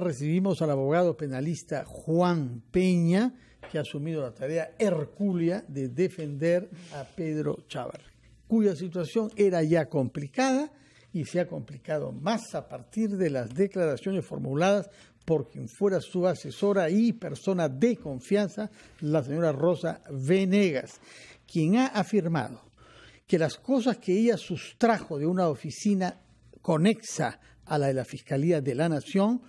recibimos al abogado penalista Juan Peña, que ha asumido la tarea hercúlea de defender a Pedro Chávar, cuya situación era ya complicada y se ha complicado más a partir de las declaraciones formuladas por quien fuera su asesora y persona de confianza, la señora Rosa Venegas, quien ha afirmado que las cosas que ella sustrajo de una oficina conexa a la de la Fiscalía de la Nación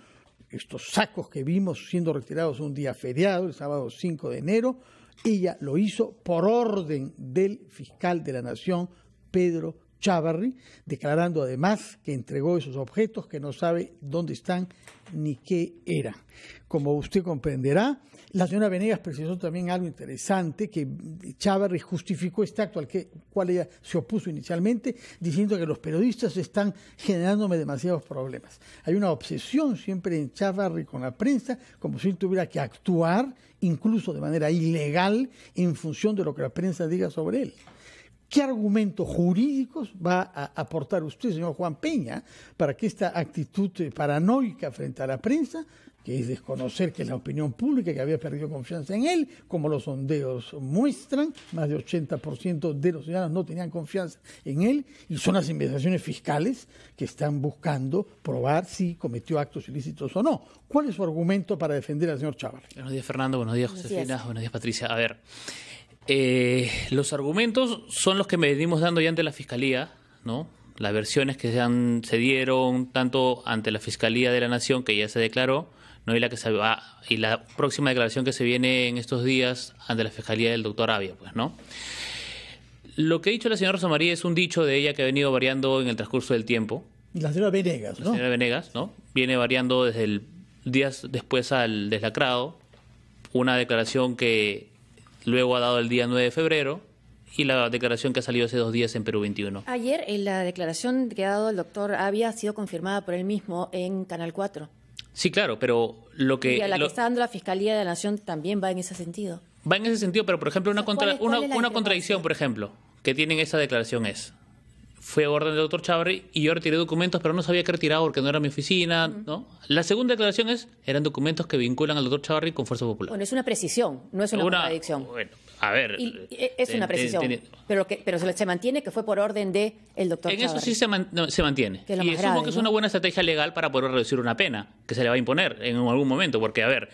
estos sacos que vimos siendo retirados un día feriado, el sábado 5 de enero, ella lo hizo por orden del fiscal de la Nación, Pedro Chavarri, declarando además que entregó esos objetos que no sabe dónde están ni qué eran. Como usted comprenderá, la señora Venegas precisó también algo interesante, que Chávarri justificó este acto al que, cual ella se opuso inicialmente, diciendo que los periodistas están generándome demasiados problemas. Hay una obsesión siempre en Chávarri con la prensa, como si él tuviera que actuar, incluso de manera ilegal, en función de lo que la prensa diga sobre él. ¿Qué argumentos jurídicos va a aportar usted, señor Juan Peña, para que esta actitud eh, paranoica frente a la prensa, que es desconocer que la opinión pública que había perdido confianza en él, como los sondeos muestran, más de 80% de los ciudadanos no tenían confianza en él, y son las investigaciones fiscales que están buscando probar si cometió actos ilícitos o no? ¿Cuál es su argumento para defender al señor Chávez? Buenos días, Fernando. Buenos días, Josefina. Buenos días Patricia. A ver. Eh, los argumentos son los que me venimos dando ya ante la fiscalía, ¿no? Las versiones que se, dieron tanto ante la fiscalía de la nación que ya se declaró, ¿no? Y la que se va, y la próxima declaración que se viene en estos días ante la fiscalía del doctor Avia, pues, ¿no? Lo que ha dicho la señora Rosa María es un dicho de ella que ha venido variando en el transcurso del tiempo. La señora Venegas, ¿no? La señora Venegas, ¿no? Viene variando desde el días después al deslacrado, una declaración que Luego ha dado el día 9 de febrero y la declaración que ha salido hace dos días en Perú 21. Ayer en eh, la declaración que ha dado el doctor había sido confirmada por él mismo en Canal 4. Sí, claro, pero lo que... Y a la que está dando la Fiscalía de la Nación también va en ese sentido. Va en ese sentido, pero por ejemplo, una, una, contradicción, por ejemplo, que tiene esa declaración es, fue a orden del doctor Chavarri y yo retiré documentos, pero no sabía que retiraba porque no era mi oficina, ¿no? La segunda declaración es, eran documentos que vinculan al doctor Chavarri con Fuerza Popular. Bueno, es una precisión, no es una, predicción. contradicción. Bueno, a ver. E, es una precisión, pero, que, pero se mantiene que fue por orden del el doctor En eso sí se, mantiene. Que y grave, que es una buena estrategia legal para poder reducir una pena que se le va a imponer en algún momento, porque, a ver,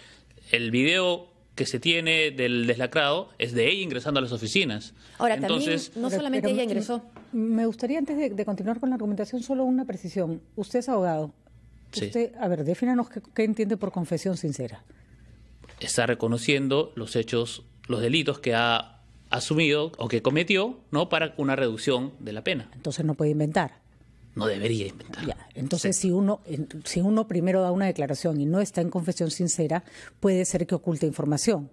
el video que se tiene del deslacrado es de ella ingresando a las oficinas. Ahora, Entonces, también, no solamente ella ingresó. Me gustaría, antes de, continuar con la argumentación, solo una precisión. Usted es abogado. a ver, defínanos qué entiende por confesión sincera. Está reconociendo los hechos, los delitos que ha asumido o que cometió, ¿no? Para una reducción de la pena. Entonces no puede inventar no debería inventar. entonces, si, uno, si uno primero da una declaración y no está en confesión sincera, puede ser que oculte información.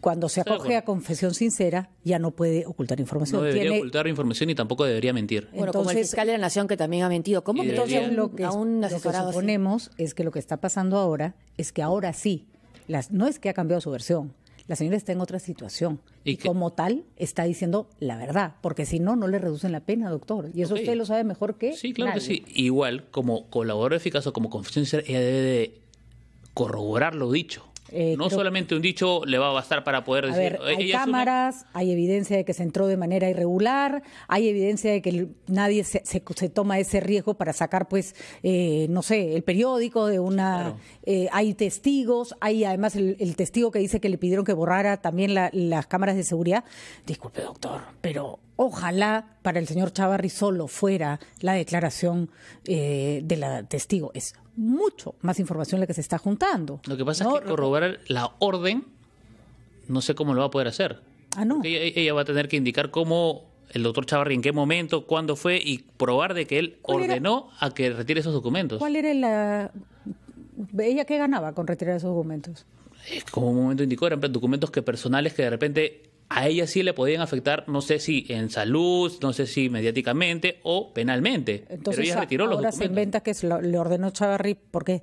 Cuando se acoge a confesión sincera, ya no puede ocultar información. No debería ocultar información y tampoco debería mentir. entonces, como el fiscal de la Nación que también ha mentido. ¿Cómo entonces lo que, suponemos es que lo que está pasando ahora es que ahora sí, las, no es que ha cambiado su versión, la señora está en otra situación y, como tal está diciendo la verdad, porque si no, no le reducen la pena, doctor. Y eso usted lo sabe mejor que. Sí, claro que sí. Igual, como colaborador eficaz o como confidencial, ella debe de corroborar lo dicho. Eh, no solamente un dicho le va a bastar para poder decir. hay eh, cámaras, hay evidencia de que se entró de manera irregular, hay evidencia de que nadie se, toma ese riesgo para sacar, pues, eh, no sé, el periódico de una. hay testigos, hay además el, testigo que dice que le pidieron que borrara también las cámaras de seguridad. Disculpe, doctor, pero ojalá para el señor Chavarri solo fuera la declaración de la testigo. eso mucho más información la que se está juntando. Lo que pasa es que corroborar la orden, no sé cómo lo va a poder hacer. Ah, no. Ella, va a tener que indicar cómo el doctor Chavarri, en qué momento, cuándo fue y probar de que él ordenó a que retire esos documentos. ¿Cuál era la... ¿Ella qué ganaba con retirar esos documentos? Como un momento indicó, eran documentos que personales que de repente a ella sí le podían afectar, no sé si en salud, no sé si mediáticamente o penalmente. Entonces, pero ella retiró los documentos. se inventa que le ordenó Chavarri, ¿por qué?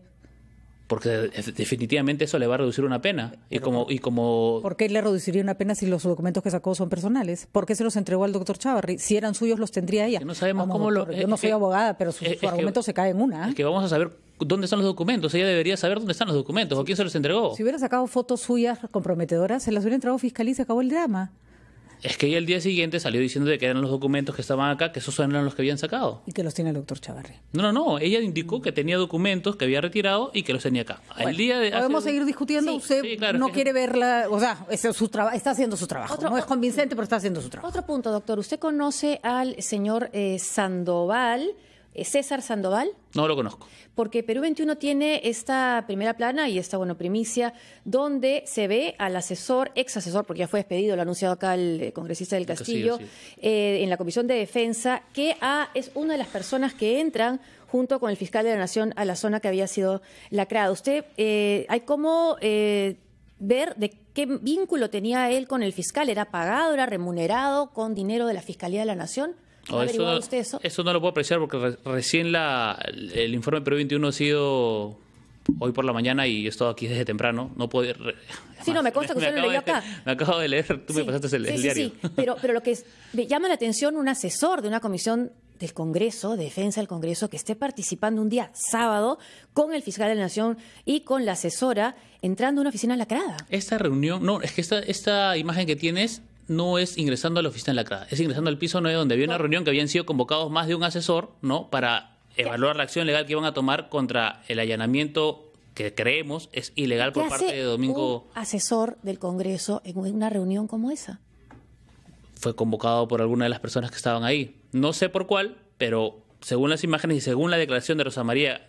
porque definitivamente eso le va a reducir una pena. Y como, y como... ¿Por qué le reduciría una pena si los documentos que sacó son personales? ¿Por qué se los entregó al doctor Chavarri? Si eran suyos, los tendría ella. no sabemos cómo lo... Yo no soy abogada, pero su, argumento se cae en una. Es que vamos a saber dónde están los documentos. Ella debería saber dónde están los documentos o quién se los entregó. Si hubiera sacado fotos suyas comprometedoras, se las hubiera entregado fiscal y se acabó el drama. Es que ella el día siguiente salió diciendo de que eran los documentos que estaban acá, que esos eran los que habían sacado. Y que los tiene el doctor Chavarri. No, no, no. Ella indicó que tenía documentos que había retirado y que los tenía acá. el día de, podemos seguir discutiendo. Usted no quiere verla. O sea, está haciendo su trabajo. no es convincente, pero está haciendo su trabajo. Otro punto, doctor. Usted conoce al señor eh, Sandoval. Eh, César Sandoval. No lo conozco. Porque Perú 21 tiene esta primera plana y esta, bueno, primicia, donde se ve al asesor, ex asesor, porque ya fue despedido, lo ha anunciado acá el eh, congresista del Castillo, eh, en la Comisión de Defensa, que ah, es una de las personas que entran junto con el fiscal de la Nación a la zona que había sido lacrada. Usted, ¿hay cómo ver de qué vínculo tenía él con el fiscal? ¿Era pagado, era remunerado con dinero de la Fiscalía de la Nación? eso, no, eso? no lo puedo apreciar porque recién la, el informe Perú 21 ha sido hoy por la mañana y he estado aquí desde temprano. No puedo. sí, no, me consta que usted lo leyó acá. Me acabo de leer, tú me pasaste el, diario. Sí, pero, pero lo que me llama la atención un asesor de una comisión del Congreso, de Defensa del Congreso, que esté participando un día sábado con el fiscal de la Nación y con la asesora entrando a una oficina lacrada. Esta reunión, no, es que esta, esta imagen que tienes no es ingresando a la oficina la crada, es ingresando al piso 9 donde había una reunión que habían sido convocados más de un asesor, ¿no? Para evaluar la acción legal que iban a tomar contra el allanamiento que creemos es ilegal por parte de Domingo. Un asesor del Congreso en una reunión como esa. Fue convocado por alguna de las personas que estaban ahí. No sé por cuál, pero según las imágenes y según la declaración de Rosa María,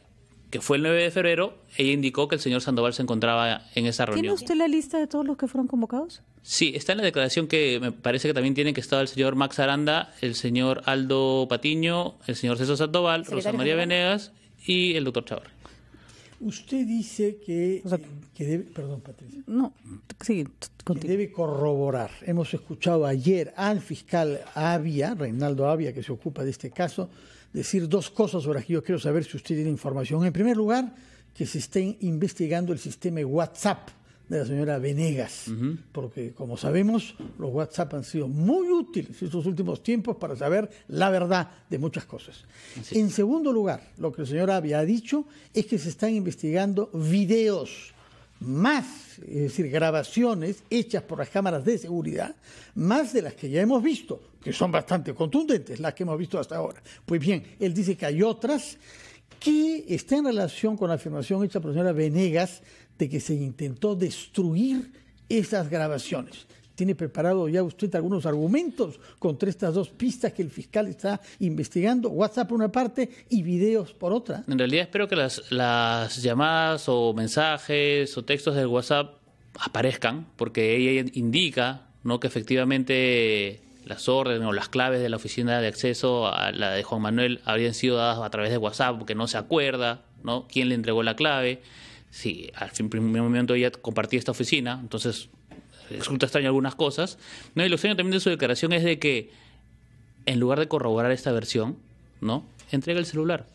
que fue el 9 de febrero, ella indicó que el señor Sandoval se encontraba en esa reunión. ¿Tiene usted la lista de todos los que fueron convocados? Sí, está en la declaración que me parece que también tiene que estar el señor Max Aranda, el señor Aldo Patiño, el señor César Sandoval, Rosa María Venegas y el doctor Chávez. Usted dice que, debe, perdón Patricia, no, debe corroborar. Hemos escuchado ayer al fiscal Avia, Reinaldo Avia, que se ocupa de este caso, decir dos cosas sobre aquí. yo quiero saber si usted tiene información. En primer lugar, que se esté investigando el sistema WhatsApp de la señora Venegas, porque como sabemos, los WhatsApp han sido muy útiles en estos últimos tiempos para saber la verdad de muchas cosas. En segundo lugar, lo que la señora había dicho es que se están investigando videos más, es decir, grabaciones hechas por las cámaras de seguridad, más de las que ya hemos visto, que son bastante contundentes las que hemos visto hasta ahora. Pues bien, él dice que hay otras que están en relación con la afirmación hecha por la señora Venegas que se intentó destruir esas grabaciones. ¿Tiene preparado ya usted algunos argumentos contra estas dos pistas que el fiscal está investigando? WhatsApp por una parte y videos por otra. En realidad espero que las, llamadas o mensajes o textos del WhatsApp aparezcan, porque ella indica ¿no? que efectivamente las órdenes o las claves de la oficina de acceso a la de Juan Manuel habrían sido dadas a través de WhatsApp, porque no se acuerda ¿no? quién le entregó la clave sí, al fin, primer momento ella compartía esta oficina, entonces eh, resulta extraño algunas cosas. No, y lo extraño también de su declaración es de que, en lugar de corroborar esta versión, ¿no? Entrega el celular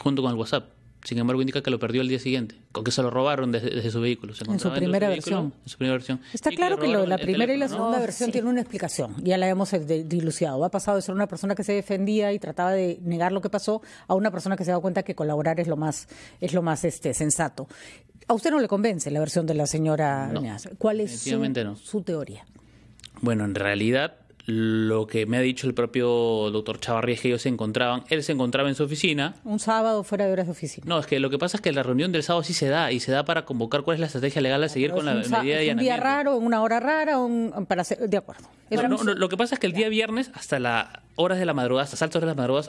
junto con el WhatsApp. Sin embargo, indica que lo perdió el día siguiente, con que se lo robaron desde, su vehículo. en su primera versión. En su primera versión. Está claro que, la primera y la segunda versión tienen una explicación. Ya la hemos eh, diluciado. Ha pasado de ser una persona que se defendía y trataba de negar lo que pasó a una persona que se da cuenta que colaborar es lo más es lo más este sensato. A usted no le convence la versión de la señora. No, ¿Cuál es su teoría? Bueno, en realidad lo que me ha dicho el propio doctor Chavarrí es que ellos se encontraban, él se encontraba en su oficina. Un sábado fuera de horas de oficina. No, es que lo que pasa es que la reunión del sábado sí se da y se da para convocar cuál es la estrategia legal a seguir con la medida de Un día raro, una hora rara, de acuerdo. lo que pasa es que el día viernes hasta la horas de la madrugada, hasta de la madrugada,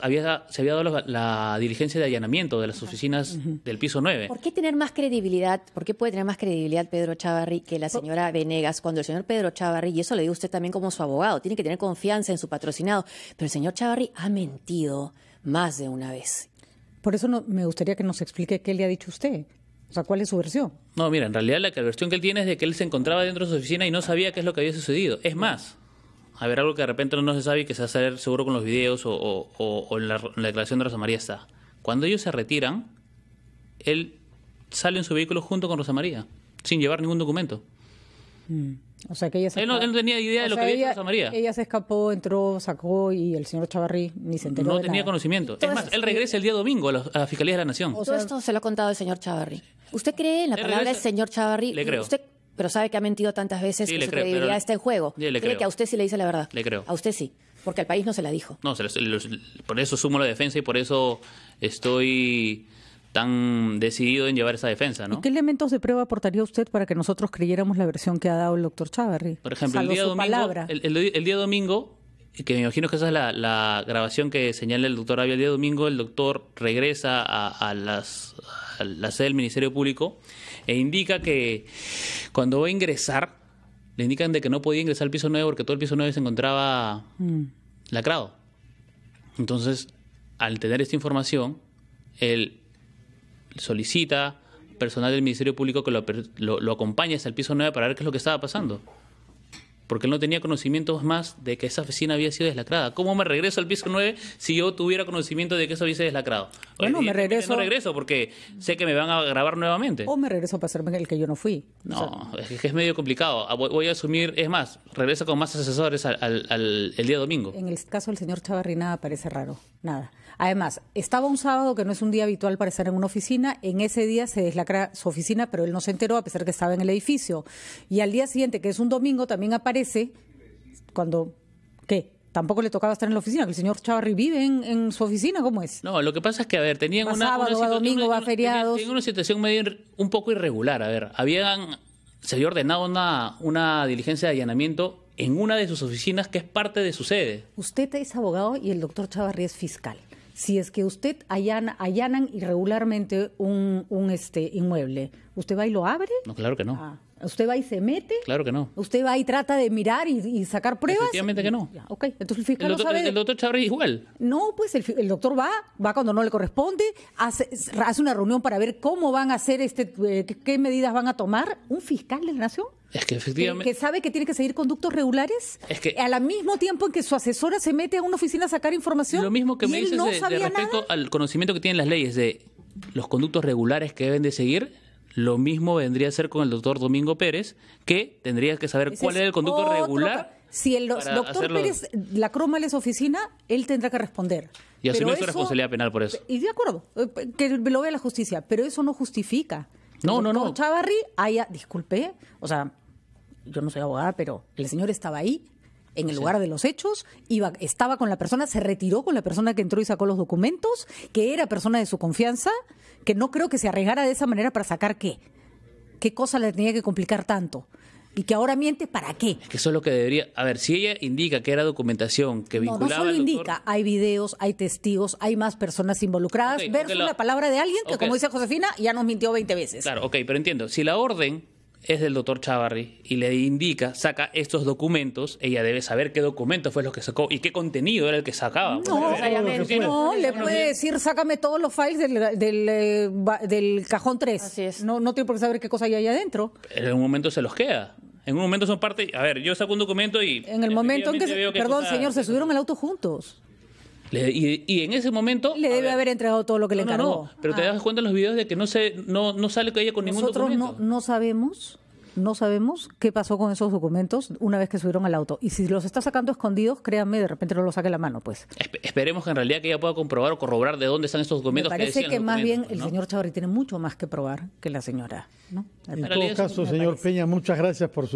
se había dado la, diligencia de allanamiento de las oficinas del piso 9. ¿Por qué tener más credibilidad? ¿Por qué puede tener más credibilidad Pedro Chavarri que la señora Venegas? Cuando el señor Pedro Chavarri, y eso le digo usted también como su abogado, tiene que tener confianza en su patrocinado, pero el señor Chavarri ha mentido más de una vez. Por eso no, me gustaría que nos explique qué le ha dicho usted. O sea, ¿cuál es su versión? No, mira, en realidad la versión que él tiene es de que él se encontraba dentro de su oficina y no sabía qué es lo que había sucedido. Es mm. más, a ver algo que de repente no se sabe y que se hacer seguro con los videos o, en, la, declaración de Rosa María está. Cuando ellos se retiran, él sale en su vehículo junto con Rosa María, sin llevar ningún documento. Mm. O sea que ella se él, él no tenía idea de lo que había Rosa María. Ella se escapó, entró, sacó y el señor Chavarri ni se enteró. No tenía conocimiento. Es más, él regresa el día domingo a la, Fiscalía de la Nación. todo esto se lo ha contado el señor Chavarri. ¿Usted cree en la palabra del señor Chavarri? Le creo pero sabe que ha mentido tantas veces que su credibilidad está en juego. cree que a usted sí le dice la verdad. Le creo. A usted sí, porque al país no se la dijo. No, por eso sumo la defensa y por eso estoy tan decidido en llevar esa defensa, ¿no? qué elementos de prueba aportaría usted para que nosotros creyéramos la versión que ha dado el doctor Chávarri? Por ejemplo, el día, domingo, el, día domingo, que me imagino que esa es la, grabación que señala el doctor Avia, el día domingo el doctor regresa a, las, a la sede del Ministerio Público e indica que cuando va a ingresar, le indican de que no podía ingresar al piso 9 porque todo el piso 9 se encontraba mm. lacrado. Entonces, al tener esta información, él solicita personal del Ministerio Público que lo, lo acompañe hasta el piso 9 para ver qué es lo que estaba pasando porque él no tenía conocimientos más de que esa oficina había sido deslacrada. ¿Cómo me regreso al piso 9 si yo tuviera conocimiento de que eso había sido deslacrado? Bueno, me regreso. No regreso porque sé que me van a grabar nuevamente. O me regreso para hacerme el que yo no fui. No, es que es medio complicado. Ah, voy a asumir, es más, regreso con más asesores al, el día domingo. En el caso del señor Chavarri nada parece raro, nada. Además, estaba un sábado que no es un día habitual para estar en una oficina. En ese día se deslacra su oficina, pero él no se enteró a pesar que estaba en el edificio. Y al día siguiente, que es un domingo, también aparece cuando... ¿Qué? tampoco le tocaba estar en la oficina, que el señor Chavarri vive en, su oficina, ¿cómo es? No, lo que pasa es que, a ver, tenían una, sábado, domingo, feriados. una situación medio un poco irregular, a ver, habían, se había ordenado una, una diligencia de allanamiento en una de sus oficinas que es parte de su sede. Usted es abogado y el doctor Chavarri es fiscal si es que usted allana, allanan irregularmente un, un este, inmueble, ¿Usted va y lo abre? No, claro que no. Ah, ¿Usted va y se mete? Claro que no. ¿Usted va y trata de mirar y, sacar pruebas? Efectivamente que no. entonces el fiscal no sabe... El, doctor Chávez igual. No, pues el, doctor va, va cuando no le corresponde, hace, hace una reunión para ver cómo van a hacer, este, eh, qué, medidas van a tomar. ¿Un fiscal de la nación? Es que efectivamente... Que, sabe que tiene que seguir conductos regulares. Es que... Al mismo tiempo en que su asesora se mete a una oficina a sacar información. Lo mismo que me dices de, respecto al conocimiento que tienen las leyes de los conductos regulares que deben de seguir lo mismo vendría a ser con el doctor Domingo Pérez, que tendría que saber cuál es el conducto regular. Si el doctor Pérez la croma es oficina, él tendrá que responder. Y asumir su responsabilidad penal por eso. Y de acuerdo, eh, que lo vea la justicia, pero eso no justifica. No, no, no. Chavarri haya, disculpe, o sea, yo no soy abogada, pero el señor estaba ahí, en el lugar de los hechos, iba, estaba con la persona, se retiró con la persona que entró y sacó los documentos, que era persona de su confianza, que no creo que se arriesgara de esa manera para sacar qué. ¿Qué cosa le tenía que complicar tanto? y que ahora miente, ¿para qué? que eso es lo que debería. A ver, si ella indica que era documentación que vinculaba. No, no solo indica, hay videos, hay testigos, hay más personas involucradas, ver la... palabra de alguien que, como dice Josefina, ya nos mintió 20 veces. Claro, ok, pero entiendo. Si la orden es del doctor Chavarri y le indica, saca estos documentos, ella debe saber qué documentos fue los que sacó y qué contenido era el que sacaba. No, no le puede decir, sácame todos los files del, eh, cajón 3. No, no tiene por qué saber qué cosa hay ahí adentro. En un momento se los queda. En un momento son parte. A ver, yo saco un documento y. En el momento perdón, señor, se subieron al auto juntos y, en ese momento... Le debe haber entregado todo lo que le encargó. pero te ah. das cuenta en los videos de que no, se, no, no sale que ella con ningún otro documento. Nosotros no, sabemos no sabemos qué pasó con esos documentos una vez que subieron al auto. Y si los está sacando escondidos, créanme, de repente no los saque la mano, pues. esperemos que en realidad que ella pueda comprobar o corroborar de dónde están esos documentos. Me parece que, más bien el señor Chavarri tiene mucho más que probar que la señora. en todo caso, señor Peña, muchas gracias por su...